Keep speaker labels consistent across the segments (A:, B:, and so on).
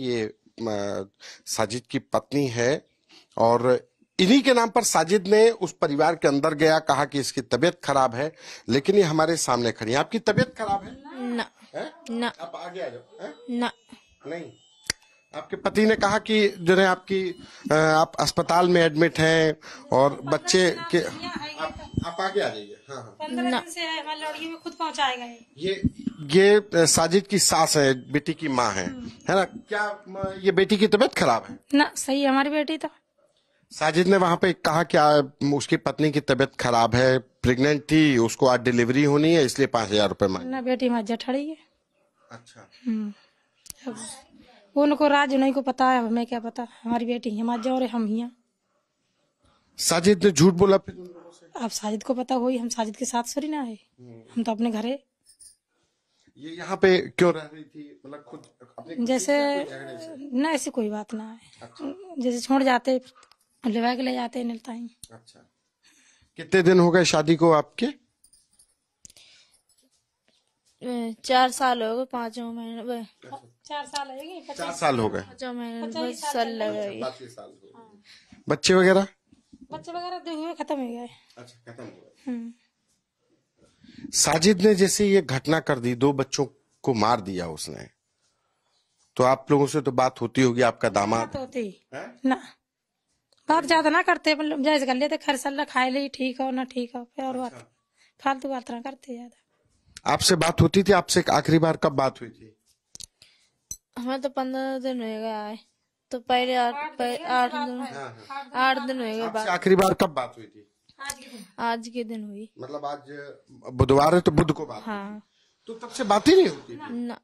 A: ये साजिद की पत्नी है और इन्हीं के नाम पर साजिद ने उस परिवार के अंदर गया कहा कि इसकी तबीयत खराब है लेकिन ये हमारे सामने खड़ी है आपकी तबीयत खराब है ना
B: है? ना आप आगे आ जाओ ना नहीं
A: आपके पति ने कहा कि जो है आपकी आप अस्पताल में एडमिट हैं और तो बच्चे के आप आगे आ जाइए हाँ
C: हाँ से लड़की में खुद पहुँचाएगा
A: ये ये साजिद की सास है बेटी की माँ है हम्म। है ना क्या ये बेटी की तबीयत खराब है
C: ना सही है हमारी बेटी तो
A: साजिद ने वहाँ पे कहा क्या उसकी पत्नी की तबीयत खराब है प्रेग्नेंट थी उसको आज डिलीवरी होनी है इसलिए पाँच हजार रूपए मांग
C: बेटी माँ जठड़ी है अच्छा हम्म। उनको राज नहीं को पता है हमें क्या पता हमारी बेटी हमारे और हम यहाँ
A: साजिद ने झूठ बोला फिर
C: अब साजिद को पता हो हम साजिद के साथ सोरी ना है हम तो अपने घरे
A: ये यहाँ पे क्यों रह रही थी मतलब खुद अपने जैसे
C: ना ऐसी कोई बात ना है अच्छा। जैसे छोड़ जाते लेवा के ले जाते हैं ही अच्छा
A: कितने दिन हो गए शादी को आपके
B: चार साल हो गए पाँचों महीने चार साल हो गए चार साल हो गए पाँचों महीने अच्छा, बच्चे वगैरह बच्चे
C: वगैरह खत्म हो गए
A: अच्छा खत्म हो गए
C: हम्म।
A: साजिद ने जैसे ये घटना कर दी दो बच्चों को मार दिया उसने तो आप लोगों से तो बात होती होगी आपका दामाद बात
C: होती है? ना बात ज्यादा ना करते मतलब जायज कर लेते खर सल्ला खाए ली ठीक हो ना ठीक हो फिर और बात अच्छा। फालतू बात ना करते ज्यादा
A: आपसे बात होती थी आपसे आखिरी बार कब बात हुई थी
B: हमें तो पंद्रह दिन हो गया है तो पहले आठ दिन आठ दिन होएगा हाँ, हाँ। आखिरी बार
A: कब बात हुई थी
B: आज के दिन हुई मतलब आज
A: बुधवार है तो बुध को बात
B: हाँ तो तब से बात ही नहीं होती ना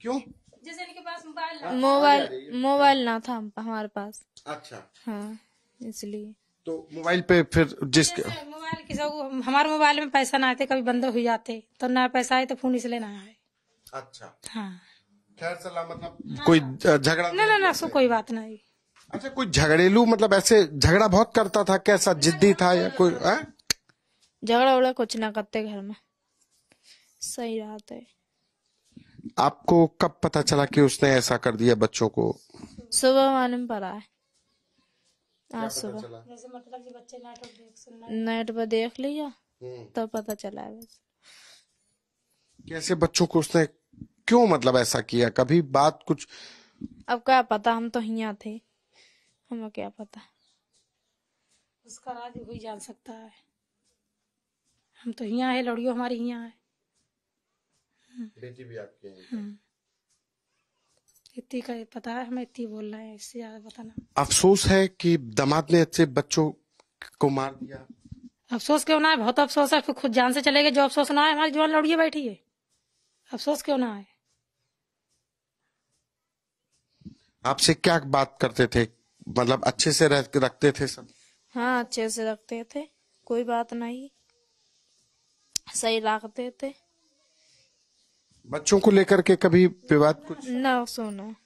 B: क्यों जैसे इनके पास मोबाइल मोबाइल मोबाइल ना था हमारे पास अच्छा हाँ इसलिए
A: तो मोबाइल पे फिर जिस मोबाइल
C: किसी को हमारे मोबाइल में पैसा ना आते कभी बंद हो जाते तो ना पैसा आए तो फोन इसलिए ना आए
A: अच्छा हाँ खैर सलाह मतलब हाँ। कोई झगड़ा
B: ना ना ना सो कोई बात नहीं
A: अच्छा कोई झगड़ेलू मतलब ऐसे झगड़ा बहुत करता था कैसा जिद्दी था या कोई
B: झगड़ा वगड़ा कुछ ना करते घर में सही बात है
A: आपको कब पता चला कि उसने ऐसा कर दिया बच्चों को
B: सुबह मालूम पड़ा है आज सुबह मतलब नेट पर देख नेट पर देख लिया हम्म। तब तो पता चला है
A: कैसे बच्चों को उसने क्यों मतलब ऐसा किया कभी बात कुछ
B: अब क्या पता हम तो हिया थे हमें क्या पता उसका
C: राज कोई जान सकता है
B: हम तो हिया है लड़ियो हमारी हिया है
A: बेटी भी आपके
C: हम्म। इतनी का पता है हमें इतनी बोलना है इससे ज्यादा बताना
A: अफसोस है कि दामाद ने अच्छे बच्चों को मार दिया
C: अफसोस क्यों ना है बहुत अफसोस है खुद जान से चले गए जो अफसोस ना है हमारी जवान लड़िए बैठी है अफसोस क्यों ना है
A: आपसे क्या बात करते थे मतलब अच्छे से रह, रखते थे सब
B: हाँ अच्छे से रखते थे कोई बात नहीं सही रखते थे
A: बच्चों को लेकर के कभी विवाद कुछ
B: ना सुना